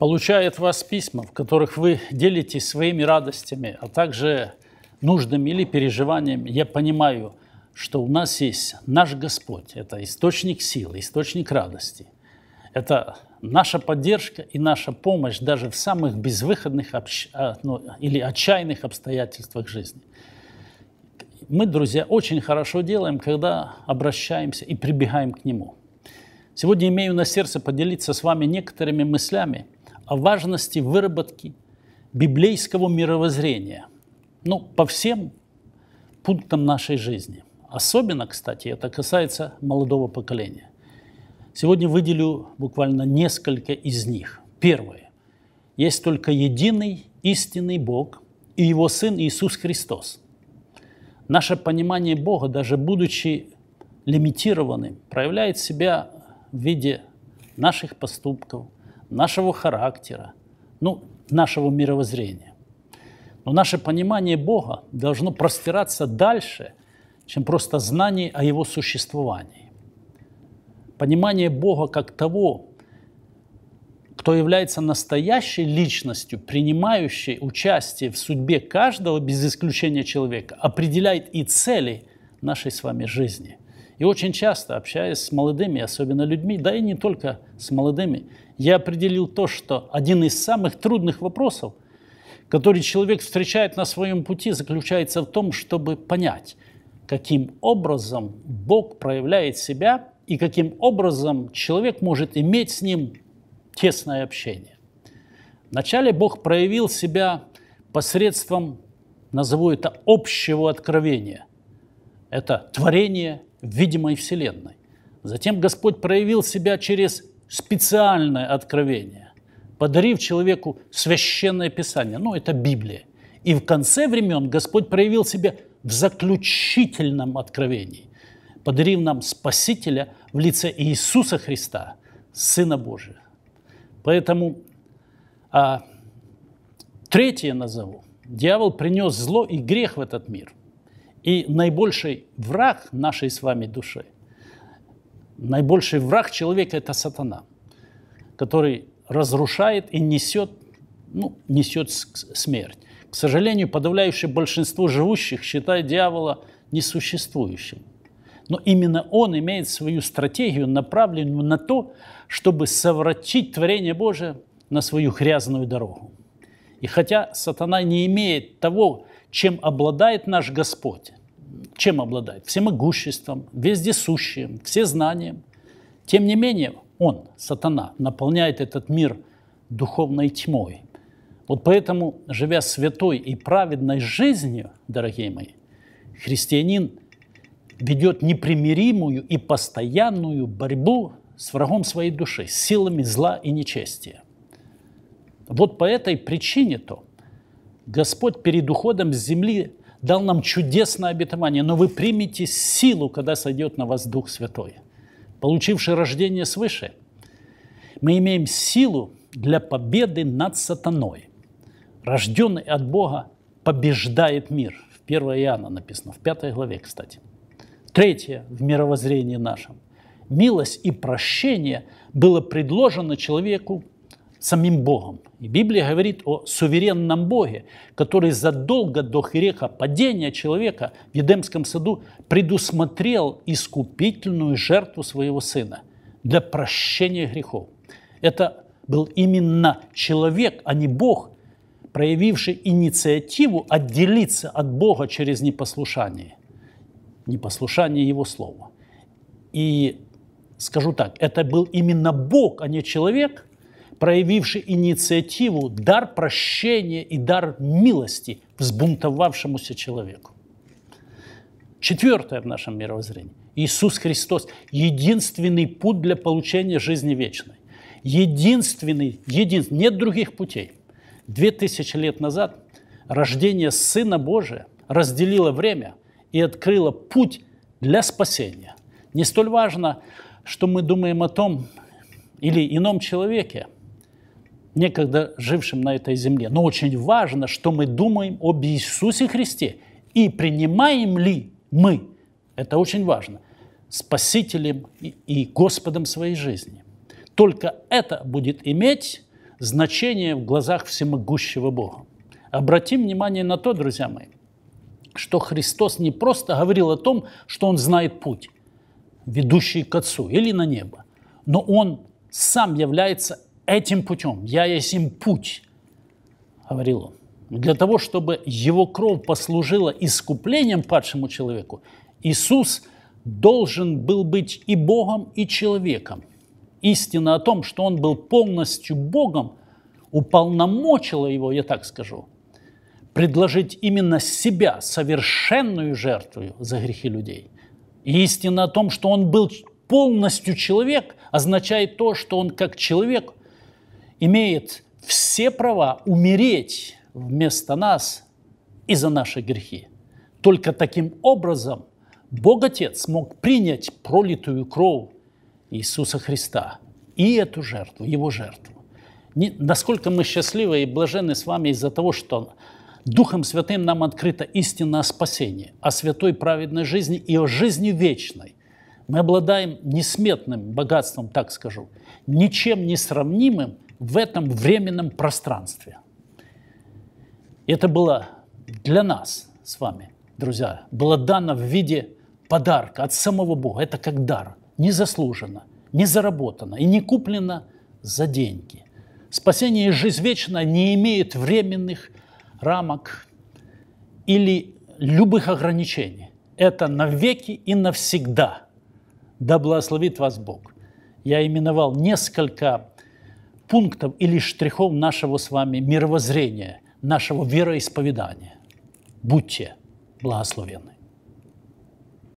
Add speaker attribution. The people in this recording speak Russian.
Speaker 1: получаю от вас письма, в которых вы делитесь своими радостями, а также нуждами или переживаниями. Я понимаю, что у нас есть наш Господь, это источник силы, источник радости. Это наша поддержка и наша помощь даже в самых безвыходных общ... А, ну, или отчаянных обстоятельствах жизни. Мы, друзья, очень хорошо делаем, когда обращаемся и прибегаем к Нему. Сегодня имею на сердце поделиться с вами некоторыми мыслями – о важности выработки библейского мировоззрения, ну, по всем пунктам нашей жизни. Особенно, кстати, это касается молодого поколения. Сегодня выделю буквально несколько из них. Первое. Есть только единый истинный Бог и Его Сын Иисус Христос. Наше понимание Бога, даже будучи лимитированным, проявляет себя в виде наших поступков – нашего характера, ну, нашего мировоззрения. Но наше понимание Бога должно простираться дальше, чем просто знание о Его существовании. Понимание Бога как того, кто является настоящей личностью, принимающей участие в судьбе каждого, без исключения человека, определяет и цели нашей с вами жизни. И очень часто, общаясь с молодыми, особенно людьми, да и не только с молодыми, я определил то, что один из самых трудных вопросов, который человек встречает на своем пути, заключается в том, чтобы понять, каким образом Бог проявляет себя и каким образом человек может иметь с ним тесное общение. Вначале Бог проявил себя посредством, назову это, общего откровения. Это творение видимой Вселенной. Затем Господь проявил себя через специальное откровение, подарив человеку священное писание, ну это Библия. И в конце времен Господь проявил себя в заключительном откровении, подарив нам Спасителя в лице Иисуса Христа, Сына Божия. Поэтому а, третье назову. Дьявол принес зло и грех в этот мир. И наибольший враг нашей с вами души – наибольший враг человека – это сатана, который разрушает и несет, ну, несет смерть. К сожалению, подавляющее большинство живущих считает дьявола несуществующим. Но именно он имеет свою стратегию, направленную на то, чтобы совратить творение Божие на свою грязную дорогу. И хотя сатана не имеет того, чем обладает наш Господь, чем обладает? Всемогуществом, вездесущим, всезнанием. Тем не менее, он, сатана, наполняет этот мир духовной тьмой. Вот поэтому, живя святой и праведной жизнью, дорогие мои, христианин ведет непримиримую и постоянную борьбу с врагом своей души, с силами зла и нечестия. Вот по этой причине то Господь перед уходом с земли дал нам чудесное обетование, но вы примете силу, когда сойдет на вас Дух Святой, получивший рождение свыше. Мы имеем силу для победы над сатаной. Рожденный от Бога побеждает мир. В 1 Иоанна написано, в 5 главе, кстати. Третье в мировоззрении нашем. Милость и прощение было предложено человеку самим Богом. И Библия говорит о суверенном Боге, который задолго до греха падения человека в Едемском саду предусмотрел искупительную жертву своего сына для прощения грехов. Это был именно человек, а не Бог, проявивший инициативу отделиться от Бога через непослушание, непослушание Его Слова. И скажу так, это был именно Бог, а не человек – проявивший инициативу, дар прощения и дар милости взбунтовавшемуся человеку. Четвертое в нашем мировоззрении. Иисус Христос – единственный путь для получения жизни вечной. Единственный, един, нет других путей. Две тысячи лет назад рождение Сына Божия разделило время и открыло путь для спасения. Не столь важно, что мы думаем о том или ином человеке – некогда жившим на этой земле. Но очень важно, что мы думаем об Иисусе Христе и принимаем ли мы, это очень важно, Спасителем и Господом своей жизни. Только это будет иметь значение в глазах всемогущего Бога. Обратим внимание на то, друзья мои, что Христос не просто говорил о том, что Он знает путь, ведущий к Отцу или на небо, но Он сам является этим путем, я есть им путь, говорил он, для того, чтобы его кровь послужила искуплением падшему человеку, Иисус должен был быть и Богом, и человеком. Истина о том, что он был полностью Богом, уполномочила его, я так скажу, предложить именно себя совершенную жертву за грехи людей. И истина о том, что он был полностью человек, означает то, что он как человек имеет все права умереть вместо нас из за наших грехи. Только таким образом Бог Отец мог принять пролитую кровь Иисуса Христа и эту жертву, Его жертву. Не, насколько мы счастливы и блажены с вами из-за того, что Духом Святым нам открыта истина о спасении, о святой праведной жизни и о жизни вечной. Мы обладаем несметным богатством, так скажу, ничем не сравнимым – в этом временном пространстве. Это было для нас с вами, друзья, было дано в виде подарка от самого Бога. Это как дар, незаслуженно, не заработано и не куплено за деньги. Спасение и жизнь вечная не имеет временных рамок или любых ограничений. Это навеки и навсегда. Да благословит вас Бог. Я именовал несколько пунктом или штрихом нашего с вами мировоззрения, нашего вероисповедания. Будьте благословенны.